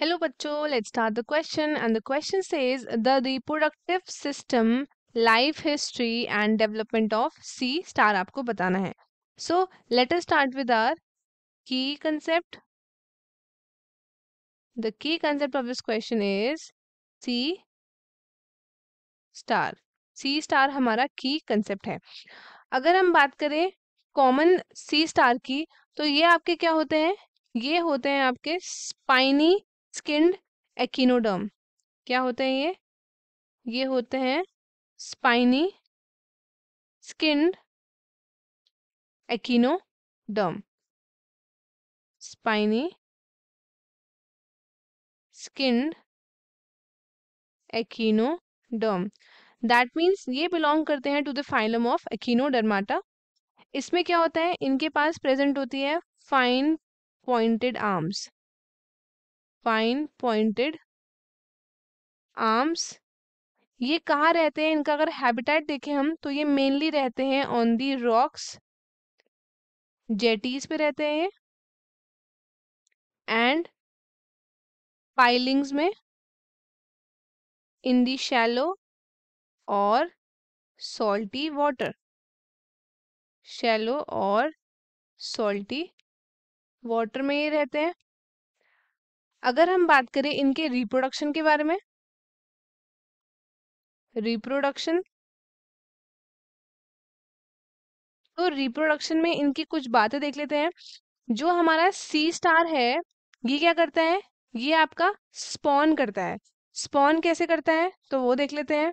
hello बच्चो let start the question and the question is the reproductive system life history and development of sea star आपको बताना है so let's start with our key concept the key concept of this question is sea star sea star हमारा key concept है अगर हम बात करें common सी star की तो ये आपके क्या होते हैं ये होते हैं आपके स्पाइनी स्किंड एकिनोडर्म क्या होते हैं ये ये होते हैं spiny skinned echinoderm spiny skinned echinoderm that means ये बिलोंग करते हैं to the phylum of echinodermata इसमें क्या होता है इनके पास प्रेजेंट होती है fine pointed arms fine pointed arms ये कहाँ रहते हैं इनका अगर हैबिटेट देखें हम तो ये मेनली रहते हैं ऑन दी रॉक्स जेटीज पे रहते हैं एंड फाइलिंग्स में इन दी शैलो और सॉल्टी वाटर शैलो और सॉल्टी वाटर में ये रहते हैं अगर हम बात करें इनके रिप्रोडक्शन के बारे में रिप्रोडक्शन तो रिप्रोडक्शन में इनकी कुछ बातें देख लेते हैं जो हमारा सी स्टार है ये क्या करता है ये आपका स्पॉन करता है स्पॉन कैसे करता है तो वो देख लेते हैं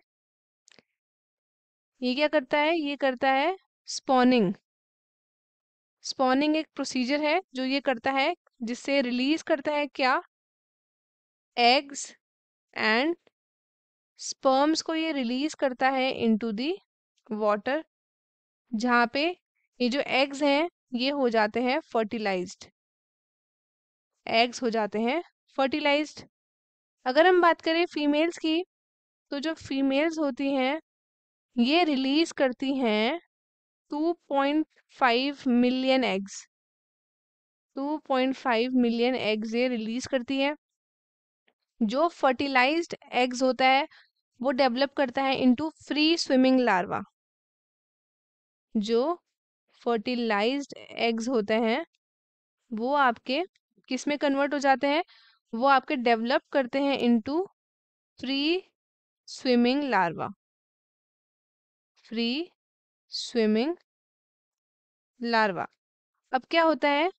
ये क्या करता है ये करता है स्पॉनिंग स्पॉनिंग एक प्रोसीजर है जो ये करता है जिससे रिलीज करता है क्या एग्स एंड स्पर्म्स को ये रिलीज करता है इनटू दी वाटर जहाँ पे ये जो एग्स हैं ये हो जाते हैं फर्टिलाइज्ड एग्स हो जाते हैं फर्टिलाइज्ड अगर हम बात करें फीमेल्स की तो जो फीमेल्स होती हैं ये रिलीज करती हैं 2.5 मिलियन एग्स 2.5 मिलियन एग्स ये रिलीज करती हैं जो फर्टिलाइज्ड एग्स होता है वो डेवलप करता है इनटू फ्री स्विमिंग लार्वा जो फर्टिलाइज्ड एग्स होते हैं वो आपके किस में कन्वर्ट हो जाते हैं वो आपके डेवलप करते हैं into free swimming larva free swimming larva अब क्या होता है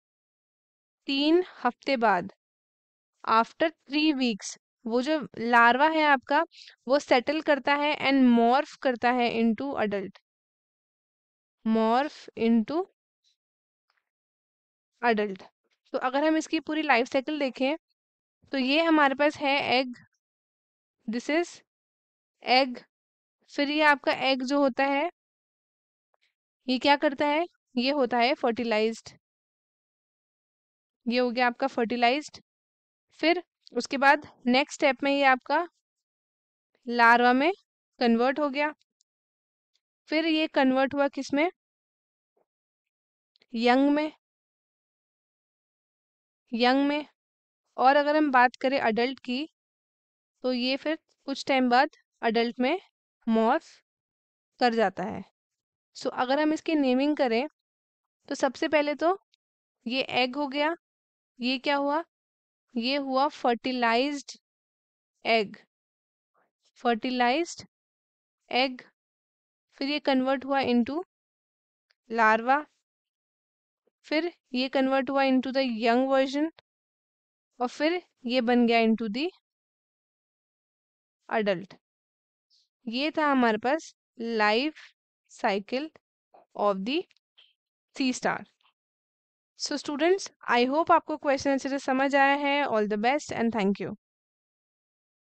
तीन हफ्ते बाद आफ्टर थ्री वीक्स वो जो लार्वा है आपका वो सेटल करता है एंड मॉर्फ करता है into adult morph into adult तो अगर हम इसकी पूरी लाइफ साइकिल देखें तो ये हमारे पास है एग दिस इज एग फिर ये आपका एग जो होता है ये क्या करता है ये होता है फर्टिलाइज्ड ये हो गया आपका फर्टिलाइज्ड फिर उसके बाद नेक्स्ट स्टेप में ये आपका लार्वा में कन्वर्ट हो गया फिर ये कन्वर्ट हुआ में यंग में यंग में और अगर हम बात करें अडल्ट की तो ये फिर कुछ टाइम बाद अडल्ट में मॉर्फ कर जाता है सो so, अगर हम इसकी नेमिंग करें तो सबसे पहले तो ये एग हो गया ये क्या हुआ ये हुआ फर्टिलाइज्ड एग फर्टिलाइज्ड एग फिर ये कन्वर्ट हुआ इनटू लार्वा फिर ये कन्वर्ट हुआ इनटू द यंग वर्जन और फिर ये बन गया इनटू द अडल्ट ये था हमारे पास life cycle of the sea star so students I hope आपको क्वेश्चन अच्छे से समझ आया है all the best and thank you